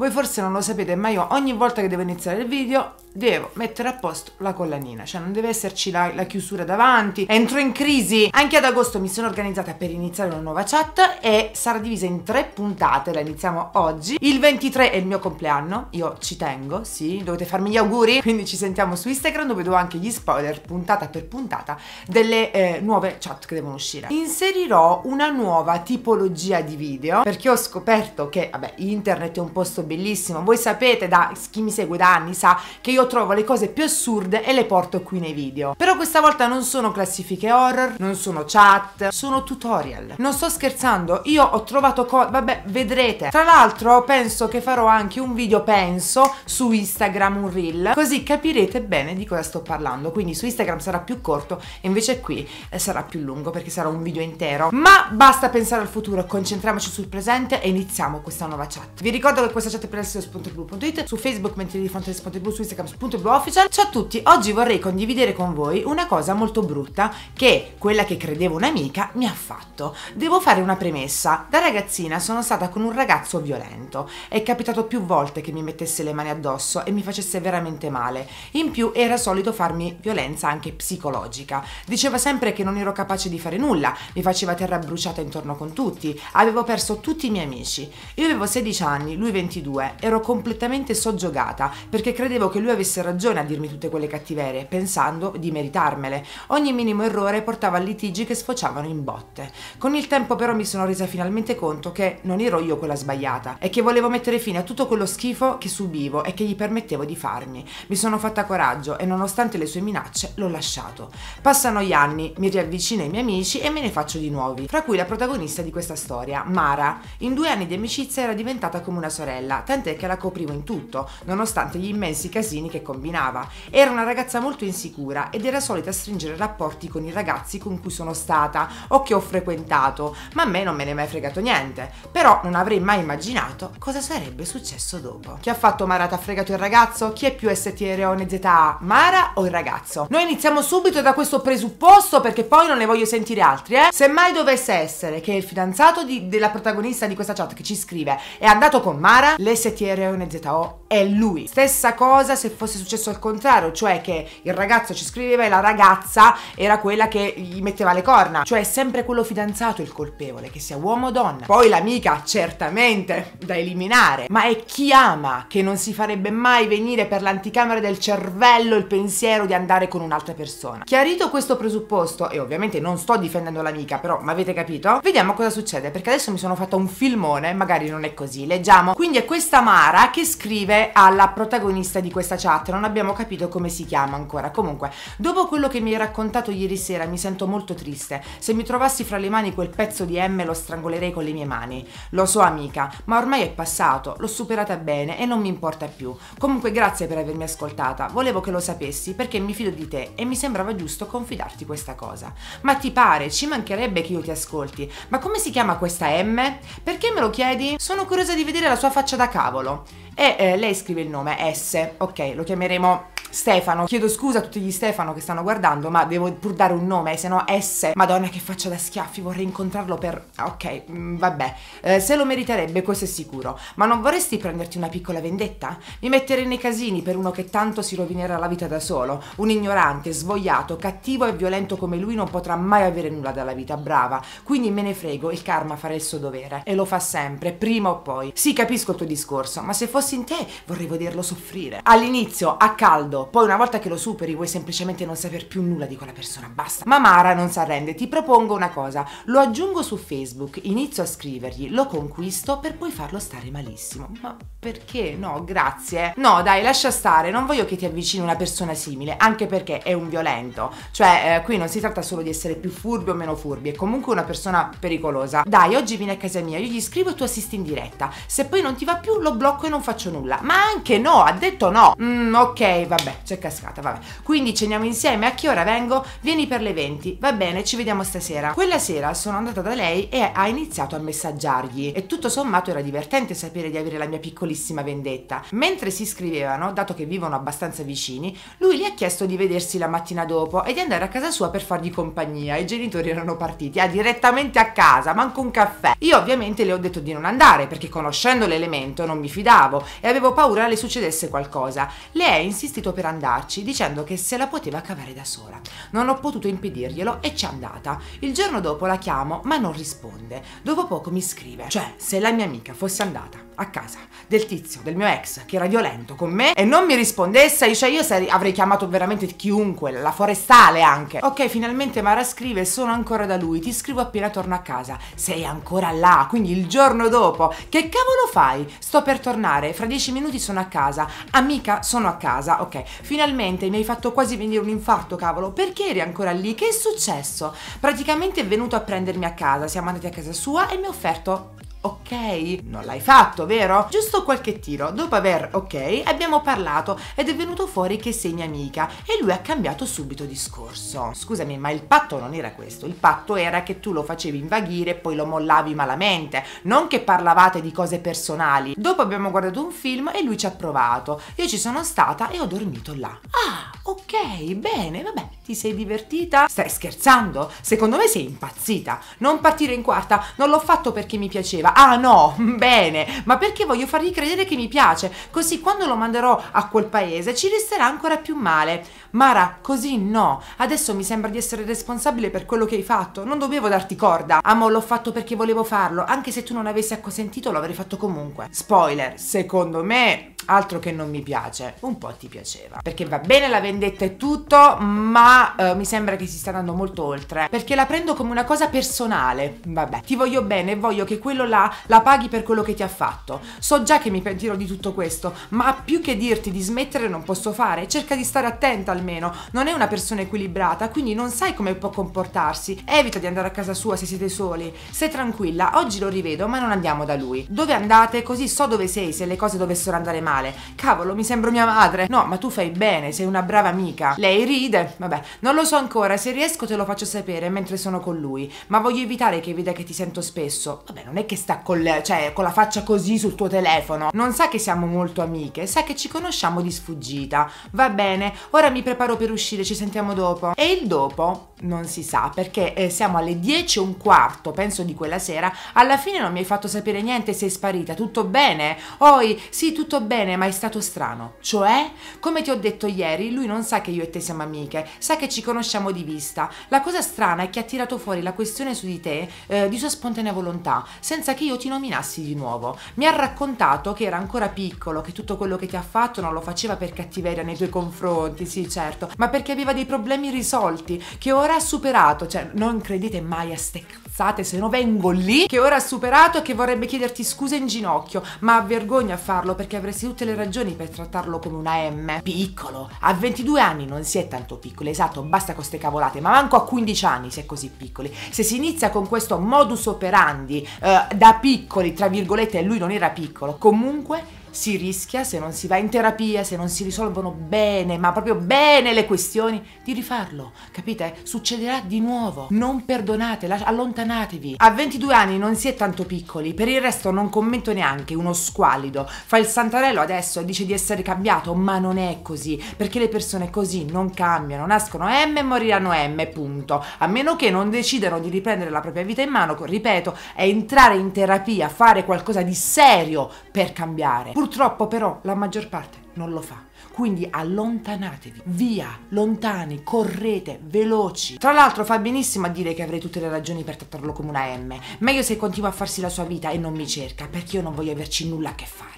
Voi forse non lo sapete, ma io ogni volta che devo iniziare il video devo mettere a posto la collanina, cioè non deve esserci la, la, chiusura davanti, entro in crisi. Anche ad agosto mi sono organizzata per iniziare una nuova chat e sarà divisa in tre puntate, la iniziamo oggi. Il 23 è il mio compleanno, io ci tengo, sì, dovete farmi gli auguri, quindi ci sentiamo su Instagram dove do anche gli spoiler puntata per puntata delle eh, nuove chat che devono uscire. Inserirò una nuova tipologia di video perché ho scoperto che, vabbè, internet è un posto bellissimo. Voi sapete, da chi mi segue da anni sa, che io trovo le cose più assurde e le porto qui nei video. Però questa volta non sono classifiche horror, non sono chat, sono tutorial. Non sto scherzando, io ho trovato cose... vabbè, vedrete. Tra l'altro penso che farò anche un video, penso, su Instagram, un reel, così capirete bene di cosa sto parlando. Quindi su Instagram sarà più corto e invece qui eh, sarà più lungo perché sarà un video intero. Ma basta pensare al futuro, concentriamoci sul presente e iniziamo questa nuova chat. Vi ricordo che questa chat lasciate pressio.blu.it, su Facebook mentre di fronte blu, su Instagram Instagram.blu official. Ciao a tutti, oggi vorrei condividere con voi una cosa molto brutta che quella che credevo un'amica mi ha fatto. Devo fare una premessa, da ragazzina sono stata con un ragazzo violento, è capitato più volte che mi mettesse le mani addosso e mi facesse veramente male, in più era solito farmi violenza anche psicologica, diceva sempre che non ero capace di fare nulla, mi faceva terra bruciata intorno con tutti, avevo perso tutti i miei amici, io avevo 16 anni, lui 22 22 ero completamente soggiogata perché credevo che lui avesse ragione a dirmi tutte quelle cattiverie, pensando di meritarmele. Ogni minimo errore portava a litigi che sfociavano in botte. Con il tempo però mi sono resa finalmente conto che non ero io quella sbagliata e che volevo mettere fine a tutto quello schifo che subivo e che gli permettevo di farmi. Mi sono fatta coraggio e nonostante le sue minacce l'ho lasciato. Passano gli anni, mi riavvicino ai miei amici e me ne faccio di nuovi, fra cui la protagonista di questa storia, Mara. In due anni di amicizia era diventata come una sorella bella, tant'è che la coprivo in tutto, nonostante gli immensi casini che combinava. Era una ragazza molto insicura ed era solita stringere rapporti con i ragazzi con cui sono stata o che ho frequentato, ma a me non me ne è mai fregato niente. Però non avrei mai immaginato cosa sarebbe successo dopo. Chi ha fatto Mara t'ha fregato il ragazzo? Chi è più STRO STRONZA? Mara o il ragazzo? Noi iniziamo subito da questo presupposto perché poi non ne voglio sentire altri, eh? Se mai dovesse essere che il fidanzato di, della protagonista di questa chat che ci scrive è andato con Mara, l'STRNZO è lui. Stessa cosa se fosse successo al contrario, cioè che il ragazzo ci scriveva e la ragazza era quella che gli metteva le corna, cioè è sempre quello fidanzato il colpevole, che sia uomo o donna. Poi l'amica certamente da eliminare, ma è chi ama che non si farebbe mai venire per l'anticamera del cervello il pensiero di andare con un'altra persona. Chiarito questo presupposto, e ovviamente non sto difendendo l'amica, però mi avete capito? Vediamo cosa succede, perché adesso mi sono fatta un filmone, magari non è così, leggiamo. Quindi è questa Mara che scrive alla protagonista di questa chat, non abbiamo capito come si chiama ancora. Comunque, dopo quello che mi hai raccontato ieri sera mi sento molto triste. Se mi trovassi fra le mani quel pezzo di M lo strangolerei con le mie mani. Lo so amica, ma ormai è passato, l'ho superata bene e non mi importa più. Comunque grazie per avermi ascoltata, volevo che lo sapessi perché mi fido di te e mi sembrava giusto confidarti questa cosa. Ma ti pare, ci mancherebbe che io ti ascolti, ma come si chiama questa M? Perché me lo chiedi? Sono curiosa di vedere la sua faccia da cavolo. E eh, lei scrive il nome S, ok, lo chiameremo Stefano, chiedo scusa a tutti gli Stefano che stanno guardando, ma devo pur dare un nome, se no S, madonna che faccia da schiaffi, vorrei incontrarlo per... Ah, ok, mm, vabbè, eh, se lo meriterebbe questo è sicuro, ma non vorresti prenderti una piccola vendetta? Mi metterei nei casini per uno che tanto si rovinerà la vita da solo, un ignorante, svogliato, cattivo e violento come lui non potrà mai avere nulla dalla vita, brava, quindi me ne frego, il karma farà il suo dovere, e lo fa sempre, prima o poi. Sì, capisco il tuo discorso, ma se fossi in te vorrei vederlo soffrire. All'inizio, a caldo, poi una volta che lo superi vuoi semplicemente non saper più nulla di quella persona, basta. Ma Mara non si arrende, ti propongo una cosa, lo aggiungo su Facebook, inizio a scrivergli, lo conquisto per poi farlo stare malissimo. Ma perché? No, grazie. No, dai, lascia stare, non voglio che ti avvicini una persona simile, anche perché è un violento. Cioè, eh, qui non si tratta solo di essere più furbi o meno furbi, è comunque una persona pericolosa. Dai, oggi vieni a casa mia, io gli scrivo e tu assisti in diretta. Se poi non ti va più, lo blocco e non faccio nulla. Ma anche no, ha detto no. Mm, ok, vabbè. Vabbè, c'è cascata, vabbè. Quindi ceniamo insieme, a che ora vengo? Vieni per le 20. Va bene, ci vediamo stasera. Quella sera sono andata da lei e ha iniziato a messaggiargli e tutto sommato era divertente sapere di avere la mia piccolissima vendetta. Mentre si scrivevano, dato che vivono abbastanza vicini, lui gli ha chiesto di vedersi la mattina dopo e di andare a casa sua per fargli compagnia. I genitori erano partiti, ah, direttamente a casa, manco un caffè. Io ovviamente le ho detto di non andare perché conoscendo l'elemento non mi fidavo e avevo paura le succedesse qualcosa. Lei ha insistito per per andarci dicendo che se la poteva cavare da sola. Non ho potuto impedirglielo e c'è andata. Il giorno dopo la chiamo ma non risponde. Dopo poco mi scrive, cioè se la mia amica fosse andata a casa del tizio, del mio ex, che era violento con me e non mi rispondesse, cioè io sarei, avrei chiamato veramente chiunque, la forestale anche. Ok, finalmente Mara scrive, sono ancora da lui, ti scrivo appena torno a casa, sei ancora là, quindi il giorno dopo, che cavolo fai? Sto per tornare, fra dieci minuti sono a casa, amica sono a casa, ok, finalmente mi hai fatto quasi venire un infarto, cavolo, perché eri ancora lì? Che è successo? Praticamente è venuto a prendermi a casa, siamo andati a casa sua e mi ha offerto ok? Non l'hai fatto, vero? Giusto qualche tiro, dopo aver ok, abbiamo parlato ed è venuto fuori che sei mia amica e lui ha cambiato subito discorso. Scusami, ma il patto non era questo, il patto era che tu lo facevi invaghire e poi lo mollavi malamente, non che parlavate di cose personali. Dopo abbiamo guardato un film e lui ci ha provato. Io ci sono stata e ho dormito là. Ah, ok, bene, vabbè, ti sei divertita? Stai scherzando? Secondo me sei impazzita. Non partire in quarta, non l'ho fatto perché mi piaceva, piaceva. Ah no, bene, ma perché voglio fargli credere che mi piace? Così quando lo manderò a quel paese ci resterà ancora più male. Mara, così no. Adesso mi sembra di essere responsabile per quello che hai fatto. Non dovevo darti corda. Amo, l'ho fatto perché volevo farlo. Anche se tu non avessi acconsentito, l'avrei fatto comunque. Spoiler, secondo me altro che non mi piace, un po' ti piaceva. Perché va bene la vendetta e tutto, ma eh, mi sembra che si sta andando molto oltre. Perché la prendo come una cosa personale. Vabbè, ti voglio bene e voglio che quello là la paghi per quello che ti ha fatto. So già che mi pentirò di tutto questo, ma più che dirti di smettere non posso fare. Cerca di stare attenta almeno. Non è una persona equilibrata, quindi non sai come può comportarsi. Evita di andare a casa sua se siete soli. Sei tranquilla, oggi lo rivedo, ma non andiamo da lui. Dove andate? Così so dove sei se le cose dovessero andare male male. Cavolo, mi sembro mia madre. No, ma tu fai bene, sei una brava amica. Lei ride. Vabbè, non lo so ancora, se riesco te lo faccio sapere mentre sono con lui, ma voglio evitare che veda che ti sento spesso. Vabbè, non è che sta col, cioè, con la faccia così sul tuo telefono. Non sa che siamo molto amiche, sa che ci conosciamo di sfuggita. Va bene, ora mi preparo per uscire, ci sentiamo dopo. E il dopo non si sa, perché eh, siamo alle 10 e un quarto, penso di quella sera. Alla fine non mi hai fatto sapere niente, sei sparita. Tutto bene? Oi, sì, tutto bene bene, ma è stato strano. Cioè, come ti ho detto ieri, lui non sa che io e te siamo amiche, sa che ci conosciamo di vista. La cosa strana è che ha tirato fuori la questione su di te eh, di sua spontanea volontà, senza che io ti nominassi di nuovo. Mi ha raccontato che era ancora piccolo, che tutto quello che ti ha fatto non lo faceva per cattiveria nei tuoi confronti, sì certo, ma perché aveva dei problemi risolti, che ora ha superato. Cioè, non credete mai a ste cazzate, se no vengo lì, che ora ha superato e che vorrebbe chiederti scusa in ginocchio, ma ha vergogna a farlo perché avresti tutte le ragioni per trattarlo come una M. Piccolo. A 22 anni non si è tanto piccoli, esatto, basta con ste cavolate, ma manco a 15 anni si è così piccoli. Se si inizia con questo modus operandi eh, da piccoli, tra virgolette, e lui non era piccolo, comunque si rischia, se non si va in terapia, se non si risolvono bene, ma proprio bene le questioni, di rifarlo. Capite? Succederà di nuovo. Non perdonate, allontanatevi. A 22 anni non si è tanto piccoli, per il resto non commento neanche, uno squallido. Fa il santarello adesso e dice di essere cambiato, ma non è così, perché le persone così non cambiano, nascono M e moriranno M, punto. A meno che non decidano di riprendere la propria vita in mano, ripeto, è entrare in terapia, fare qualcosa di serio per cambiare. Purtroppo però la maggior parte non lo fa. Quindi allontanatevi, via, lontani, correte, veloci. Tra l'altro fa benissimo a dire che avrei tutte le ragioni per trattarlo come una M. Meglio se continua a farsi la sua vita e non mi cerca, perché io non voglio averci nulla a che fare.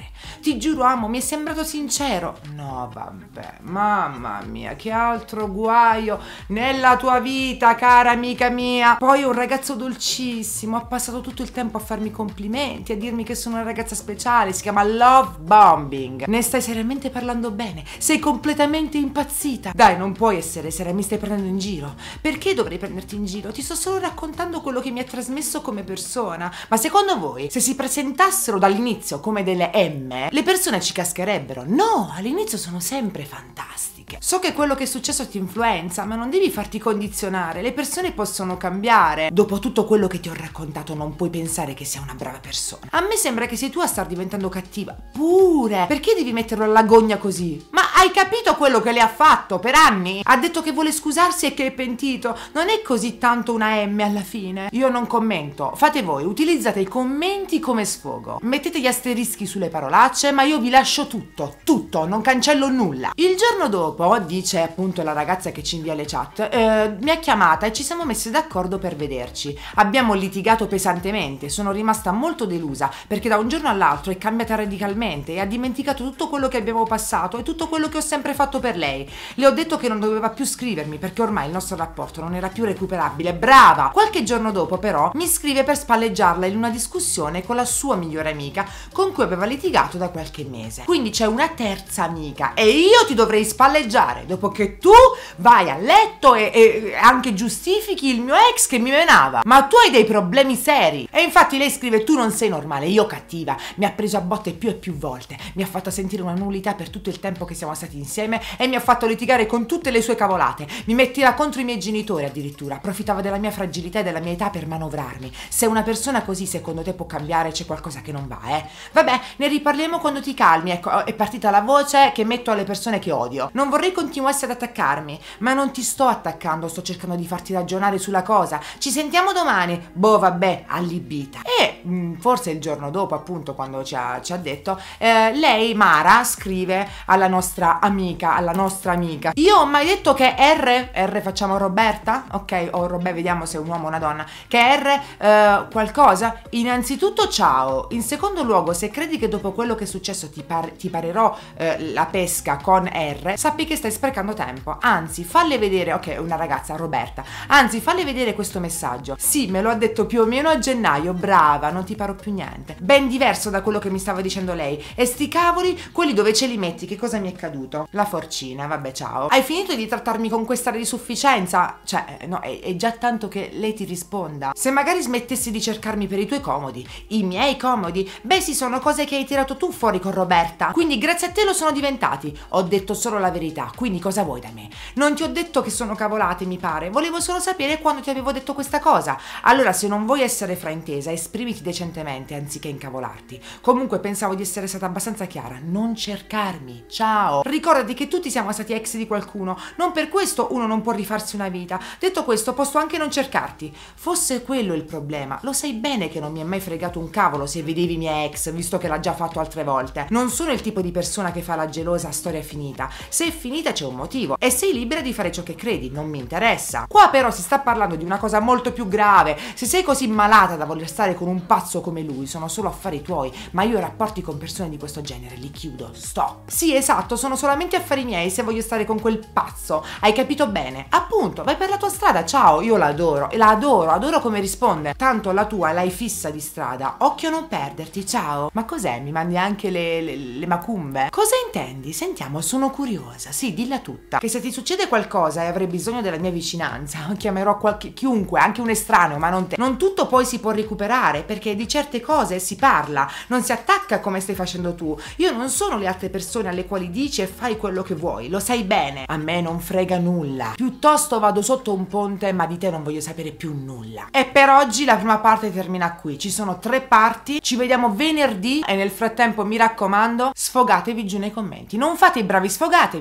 Ti giuro, amo, mi è sembrato sincero. No, vabbè, mamma mia, che altro guaio nella tua vita, cara amica mia. Poi un ragazzo dolcissimo, ha passato tutto il tempo a farmi complimenti, a dirmi che sono una ragazza speciale, si chiama Love Bombing. Ne stai seriamente parlando bene? bene, sei completamente impazzita. Dai, non puoi essere seria, mi stai prendendo in giro. Perché dovrei prenderti in giro? Ti sto solo raccontando quello che mi ha trasmesso come persona. Ma secondo voi, se si presentassero dall'inizio come delle M, le persone ci cascherebbero? No, all'inizio sono sempre fantastiche. So che quello che è successo ti influenza, ma non devi farti condizionare, le persone possono cambiare. Dopo tutto quello che ti ho raccontato, non puoi pensare che sia una brava persona. A me sembra che sei tu a star diventando cattiva. Pure! Perché devi metterlo all'agonia così? Hai capito quello che le ha fatto per anni? Ha detto che vuole scusarsi e che è pentito. Non è così tanto una M alla fine. Io non commento. Fate voi, utilizzate i commenti come sfogo. Mettete gli asterischi sulle parolacce, ma io vi lascio tutto, tutto, non cancello nulla. Il giorno dopo, dice appunto la ragazza che ci invia le chat, eh, mi ha chiamata e ci siamo messi d'accordo per vederci. Abbiamo litigato pesantemente, sono rimasta molto delusa perché da un giorno all'altro è cambiata radicalmente e ha dimenticato tutto quello che abbiamo passato e tutto quello che ho sempre fatto per lei. Le ho detto che non doveva più scrivermi perché ormai il nostro rapporto non era più recuperabile. Brava! Qualche giorno dopo però mi scrive per spalleggiarla in una discussione con la sua migliore amica con cui aveva litigato da qualche mese. Quindi c'è una terza amica e io ti dovrei spalleggiare dopo che tu vai a letto e, e anche giustifichi il mio ex che mi menava. Ma tu hai dei problemi seri. E infatti lei scrive tu non sei normale, io cattiva. Mi ha preso a botte più e più volte. Mi ha fatto sentire una nullità per tutto il tempo che siamo stati stati insieme e mi ha fatto litigare con tutte le sue cavolate. Mi metteva contro i miei genitori addirittura, approfittava della mia fragilità e della mia età per manovrarmi. Se una persona così secondo te può cambiare c'è qualcosa che non va, eh? Vabbè, ne riparliamo quando ti calmi, ecco, oh, è partita la voce che metto alle persone che odio. Non vorrei continuasse ad attaccarmi, ma non ti sto attaccando, sto cercando di farti ragionare sulla cosa. Ci sentiamo domani. Boh, vabbè, allibita. E mh, mm, forse il giorno dopo, appunto, quando ci ha, ci ha detto, eh, lei, Mara, scrive alla nostra amica, alla nostra amica. Io ho mai detto che R, R facciamo Roberta, ok, o Robè, vediamo se è un uomo o una donna, che R eh, qualcosa, innanzitutto ciao, in secondo luogo se credi che dopo quello che è successo ti, par ti parerò eh, la pesca con R, sappi che stai sprecando tempo, anzi falle vedere, ok, una ragazza, Roberta, anzi falle vedere questo messaggio, sì, me lo ha detto più o meno a gennaio, brava, non ti parò più niente, ben diverso da quello che mi stava dicendo lei, e sti cavoli, quelli dove ce li metti, che cosa mi è caduto? caduto. La forcina, vabbè ciao. Hai finito di trattarmi con questa risufficienza? Cioè, eh, no, è, è già tanto che lei ti risponda. Se magari smettessi di cercarmi per i tuoi comodi, i miei comodi, beh sì, sono cose che hai tirato tu fuori con Roberta. Quindi grazie a te lo sono diventati. Ho detto solo la verità, quindi cosa vuoi da me? Non ti ho detto che sono cavolate, mi pare. Volevo solo sapere quando ti avevo detto questa cosa. Allora, se non vuoi essere fraintesa, esprimiti decentemente anziché incavolarti. Comunque pensavo di essere stata abbastanza chiara. Non cercarmi. Ciao! Ricordati che tutti siamo stati ex di qualcuno, non per questo uno non può rifarsi una vita. Detto questo, posso anche non cercarti. Fosse quello il problema, lo sai bene che non mi è mai fregato un cavolo se vedevi mia ex, visto che l'ha già fatto altre volte. Non sono il tipo di persona che fa la gelosa storia finita. Se è finita c'è un motivo e sei libera di fare ciò che credi, non mi interessa. Qua però si sta parlando di una cosa molto più grave. Se sei così malata da voler stare con un pazzo come lui, sono solo affari tuoi, ma io rapporti con persone di questo genere li chiudo. Stop. Sì, esatto, sono sono solamente affari miei se voglio stare con quel pazzo. Hai capito bene? Appunto, vai per la tua strada, ciao, io la adoro. E la adoro, adoro come risponde. Tanto la tua l'hai fissa di strada. Occhio non perderti, ciao. Ma cos'è? Mi mandi anche le, le, le macumbe? Cosa intendi? Sentiamo, sono curiosa. Sì, dilla tutta. Che se ti succede qualcosa e avrai bisogno della mia vicinanza, chiamerò qualche, chiunque, anche un estraneo, ma non te. Non tutto poi si può recuperare perché di certe cose si parla, non si attacca come stai facendo tu. Io non sono le altre persone alle quali dici dice fai quello che vuoi, lo sai bene, a me non frega nulla. Piuttosto vado sotto un ponte ma di te non voglio sapere più nulla. E per oggi la prima parte termina qui, ci sono tre parti, ci vediamo venerdì e nel frattempo mi raccomando sfogatevi giù nei commenti. Non fate i bravi, sfogatevi!